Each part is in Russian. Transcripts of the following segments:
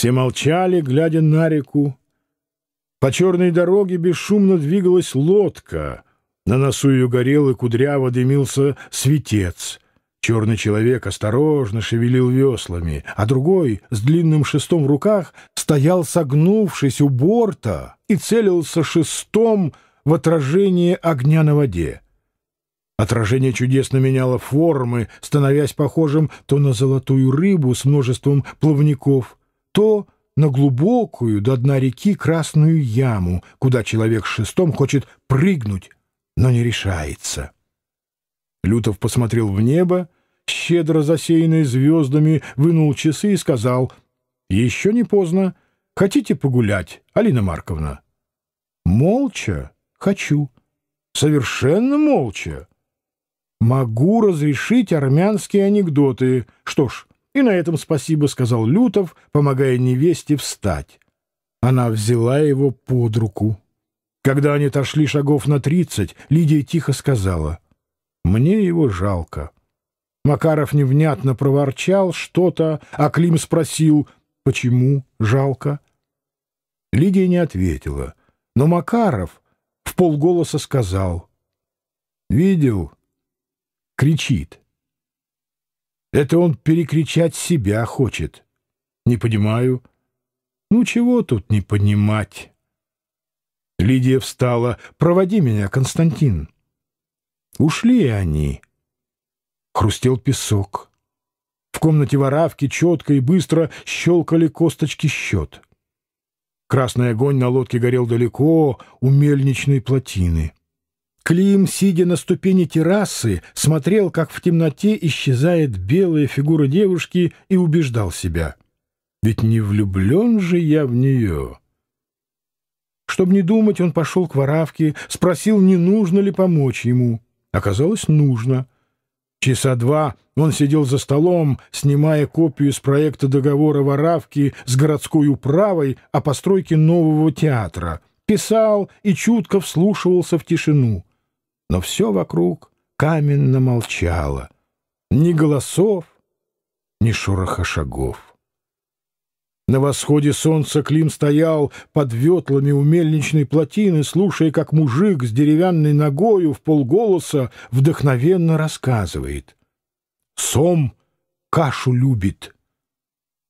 Все молчали, глядя на реку. По черной дороге бесшумно двигалась лодка. На носу ее горел и кудряво дымился светец. Черный человек осторожно шевелил веслами, а другой, с длинным шестом в руках, стоял согнувшись у борта и целился шестом в отражение огня на воде. Отражение чудесно меняло формы, становясь похожим то на золотую рыбу с множеством плавников — то на глубокую до дна реки красную яму, куда человек с шестом хочет прыгнуть, но не решается. Лютов посмотрел в небо, щедро засеянное звездами, вынул часы и сказал, «Еще не поздно. Хотите погулять, Алина Марковна?» «Молча хочу. Совершенно молча. Могу разрешить армянские анекдоты. Что ж, и на этом спасибо, — сказал Лютов, помогая невесте встать. Она взяла его под руку. Когда они отошли шагов на тридцать, Лидия тихо сказала, — Мне его жалко. Макаров невнятно проворчал что-то, а Клим спросил, — Почему жалко? Лидия не ответила, но Макаров в полголоса сказал, — Видел? Кричит. Это он перекричать себя хочет. Не понимаю. Ну, чего тут не понимать? Лидия встала. Проводи меня, Константин. Ушли они. Хрустел песок. В комнате воровки четко и быстро щелкали косточки счет. Красный огонь на лодке горел далеко у мельничной плотины. Клим, сидя на ступени террасы, смотрел, как в темноте исчезает белая фигура девушки и убеждал себя. «Ведь не влюблен же я в нее!» Чтобы не думать, он пошел к Воровке, спросил, не нужно ли помочь ему. Оказалось, нужно. Часа два он сидел за столом, снимая копию с проекта договора Воровки с городской управой о постройке нового театра. Писал и чутко вслушивался в тишину но все вокруг каменно молчало. Ни голосов, ни шороха шагов. На восходе солнца Клим стоял под ветлами у мельничной плотины, слушая, как мужик с деревянной ногою в полголоса вдохновенно рассказывает. «Сом кашу любит».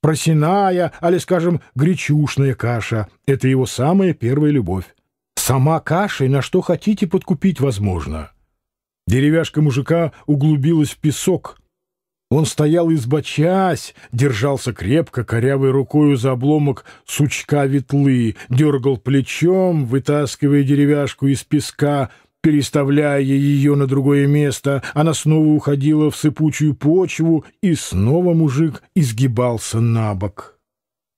Просиная, али, скажем, гречушная каша — это его самая первая любовь. Сама каша и на что хотите подкупить возможно. Деревяшка мужика углубилась в песок. Он стоял избочась, держался крепко корявой рукою за обломок сучка ветлы, дергал плечом, вытаскивая деревяшку из песка, переставляя ее на другое место, она снова уходила в сыпучую почву, и снова мужик изгибался на бок.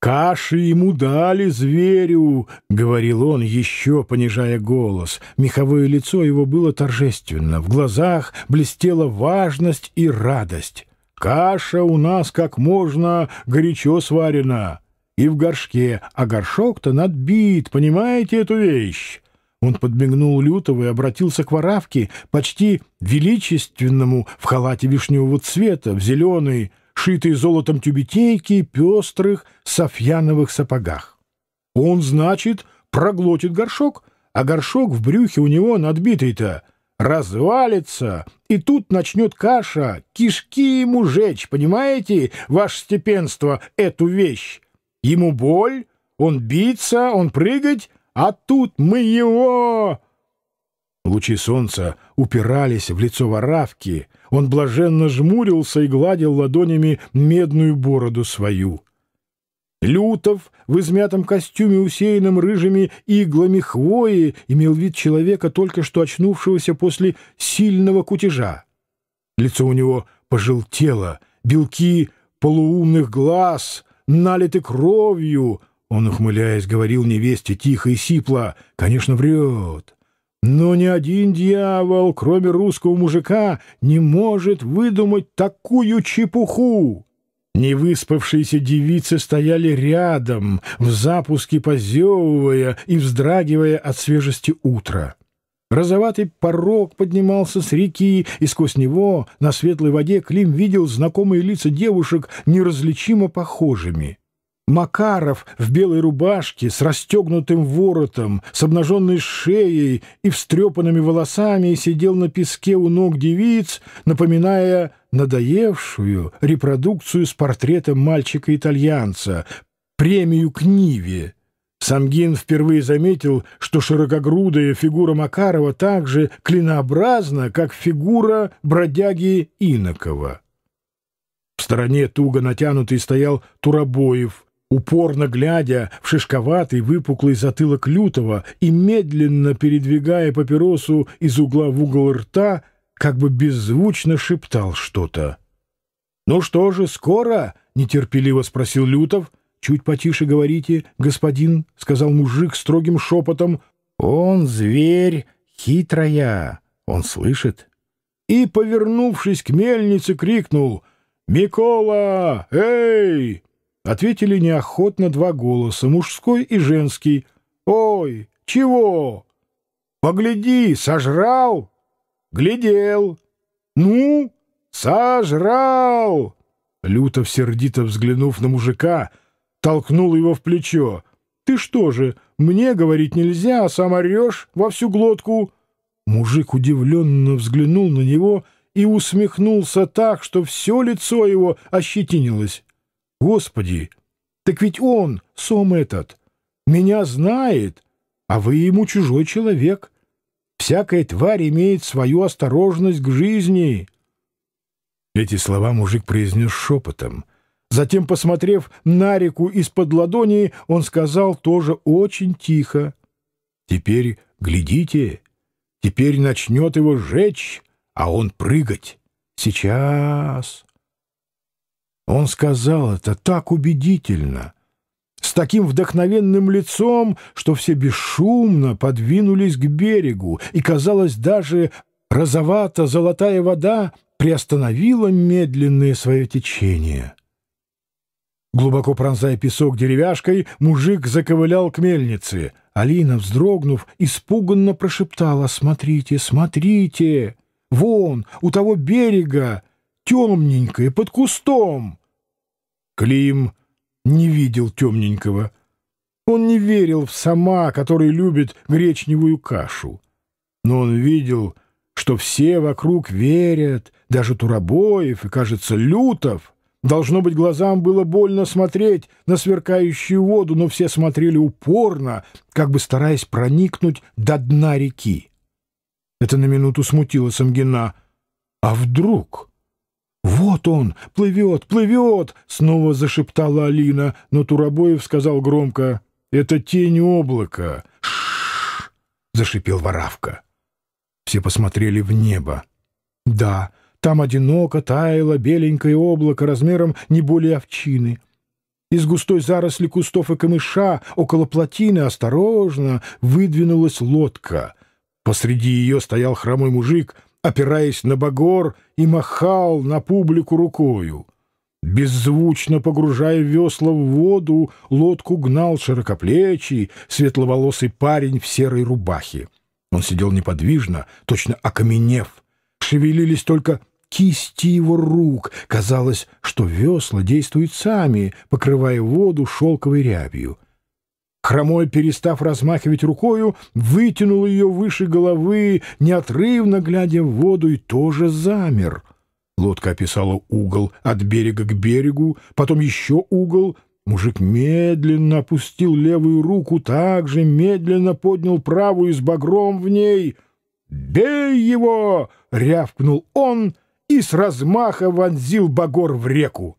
Каши ему дали зверю, — говорил он, еще понижая голос. Меховое лицо его было торжественно, в глазах блестела важность и радость. Каша у нас как можно горячо сварена и в горшке, а горшок-то надбит, понимаете эту вещь? Он подмигнул Лютову и обратился к воравке, почти величественному, в халате вишневого цвета, в зеленый, — шитые золотом тюбетейки, и пестрых софьяновых сапогах. Он, значит, проглотит горшок, а горшок в брюхе у него надбитый-то развалится, и тут начнет каша, кишки ему жечь, понимаете, ваше степенство, эту вещь. Ему боль, он биться, он прыгать, а тут мы его... Лучи солнца упирались в лицо воравки, он блаженно жмурился и гладил ладонями медную бороду свою. Лютов в измятом костюме, усеянном рыжими иглами хвои, имел вид человека, только что очнувшегося после сильного кутежа. Лицо у него пожелтело, белки полуумных глаз налиты кровью. Он, ухмыляясь, говорил невесте тихо и сипло, «Конечно, врет. Но ни один дьявол, кроме русского мужика, не может выдумать такую чепуху. Невыспавшиеся девицы стояли рядом, в запуске позевывая и вздрагивая от свежести утра. Розоватый порог поднимался с реки, и сквозь него на светлой воде Клим видел знакомые лица девушек неразличимо похожими. Макаров в белой рубашке с расстегнутым воротом, с обнаженной шеей и встрепанными волосами сидел на песке у ног девиц, напоминая надоевшую репродукцию с портретом мальчика-итальянца, премию к Ниве. Самгин впервые заметил, что широкогрудая фигура Макарова так же клинообразна, как фигура бродяги Инокова. В стороне туго натянутый стоял Турабоев — упорно глядя в шишковатый выпуклый затылок лютого и медленно передвигая папиросу из угла в угол рта, как бы беззвучно шептал что-то. «Ну что же, скоро?» — нетерпеливо спросил Лютов. «Чуть потише говорите, господин», — сказал мужик строгим шепотом. «Он зверь хитрая, он слышит». И, повернувшись к мельнице, крикнул «Микола! Эй!» Ответили неохотно два голоса, мужской и женский. «Ой, чего? Погляди, сожрал? Глядел. Ну, сожрал!» Лютов, сердито взглянув на мужика, толкнул его в плечо. «Ты что же, мне говорить нельзя, а сам орешь во всю глотку?» Мужик удивленно взглянул на него и усмехнулся так, что все лицо его ощетинилось. Господи, так ведь он, сом этот, меня знает, а вы ему чужой человек. Всякая тварь имеет свою осторожность к жизни. Эти слова мужик произнес шепотом. Затем, посмотрев на реку из-под ладони, он сказал тоже очень тихо. «Теперь глядите, теперь начнет его жечь, а он прыгать. Сейчас!» Он сказал это так убедительно, с таким вдохновенным лицом, что все бесшумно подвинулись к берегу, и, казалось, даже розовато-золотая вода приостановила медленное свое течение. Глубоко пронзая песок деревяшкой, мужик заковылял к мельнице. Алина, вздрогнув, испуганно прошептала «Смотрите, смотрите! Вон, у того берега!» темненькое под кустом. Клим не видел темненького. Он не верил в сама, который любит гречневую кашу. Но он видел, что все вокруг верят, даже Турабоев и, кажется, Лютов. Должно быть, глазам было больно смотреть на сверкающую воду, но все смотрели упорно, как бы стараясь проникнуть до дна реки. Это на минуту смутило Самгина. А вдруг? «Вот он! Плывет! Плывет!» — снова зашептала Алина, но Турабоев сказал громко. «Это тень облака!» зашипел воровка. Все посмотрели в небо. «Да, там одиноко таяло беленькое облако размером не более овчины». Из густой заросли кустов и камыша около плотины осторожно выдвинулась лодка. Посреди ее стоял хромой мужик — опираясь на багор, и махал на публику рукою. Беззвучно погружая весла в воду, лодку гнал широкоплечий, светловолосый парень в серой рубахе. Он сидел неподвижно, точно окаменев. Шевелились только кисти его рук. Казалось, что весла действуют сами, покрывая воду шелковой рябью. Хромой, перестав размахивать рукою, вытянул ее выше головы, неотрывно глядя в воду, и тоже замер. Лодка описала угол от берега к берегу, потом еще угол. Мужик медленно опустил левую руку, также медленно поднял правую с багром в ней. «Бей его!» — рявкнул он и с размаха вонзил багор в реку.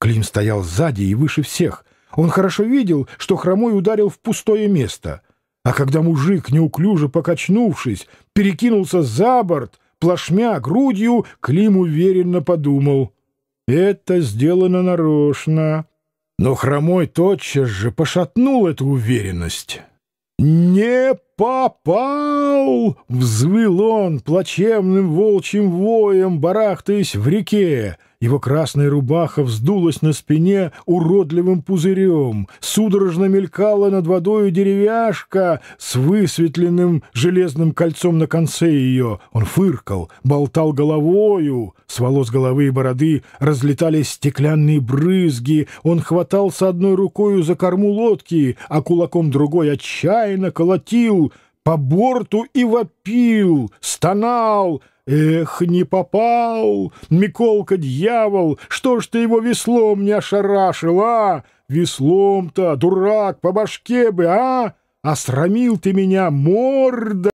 Клим стоял сзади и выше всех, он хорошо видел, что хромой ударил в пустое место. А когда мужик, неуклюже покачнувшись, перекинулся за борт, плашмя грудью, Клим уверенно подумал. «Это сделано нарочно». Но хромой тотчас же пошатнул эту уверенность. «Не попал!» — взвыл он плачевным волчьим воем, барахтаясь в реке. Его красная рубаха вздулась на спине уродливым пузырем, судорожно мелькала над водою деревяшка с высветленным железным кольцом на конце ее. Он фыркал, болтал головою, с волос головы и бороды разлетались стеклянные брызги, он хватался одной рукою за корму лодки, а кулаком другой отчаянно колотил по борту и вопил, стонал, «Эх, не попал! Миколка-дьявол! Что ж ты его веслом не ошарашил, а? Веслом-то, дурак, по башке бы, а? Осрамил ты меня, морда!»